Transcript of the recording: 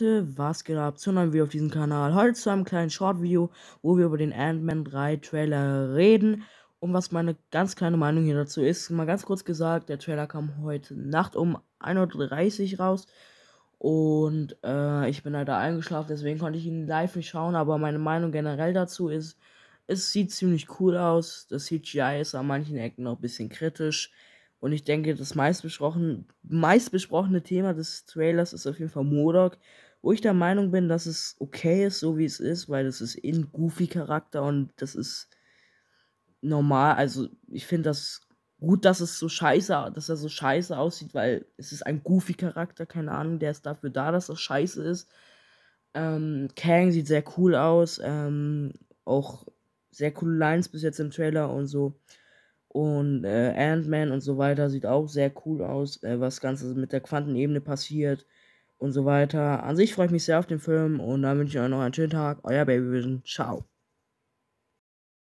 Leute, was geht ab? Zu einem Video auf diesem Kanal. Heute zu einem kleinen Short-Video, wo wir über den Ant-Man 3 Trailer reden und was meine ganz kleine Meinung hier dazu ist. Mal ganz kurz gesagt, der Trailer kam heute Nacht um 1.30 Uhr raus und äh, ich bin leider eingeschlafen, deswegen konnte ich ihn live nicht schauen, aber meine Meinung generell dazu ist, es sieht ziemlich cool aus. Das CGI ist an manchen Ecken noch ein bisschen kritisch. Und ich denke, das meistbesprochen, meistbesprochene Thema des Trailers ist auf jeden Fall Modok wo ich der Meinung bin, dass es okay ist, so wie es ist, weil das ist eh in Goofy-Charakter und das ist normal. Also ich finde das gut, dass es so scheiße, dass er so scheiße aussieht, weil es ist ein Goofy-Charakter, keine Ahnung, der ist dafür da, dass er das scheiße ist. Ähm, Kang sieht sehr cool aus, ähm, auch sehr coole Lines bis jetzt im Trailer und so. Und äh, Ant-Man und so weiter sieht auch sehr cool aus, äh, was Ganze mit der Quantenebene passiert und so weiter. An sich freue ich mich sehr auf den Film und dann wünsche ich euch noch einen schönen Tag. Euer Babyvision. Ciao.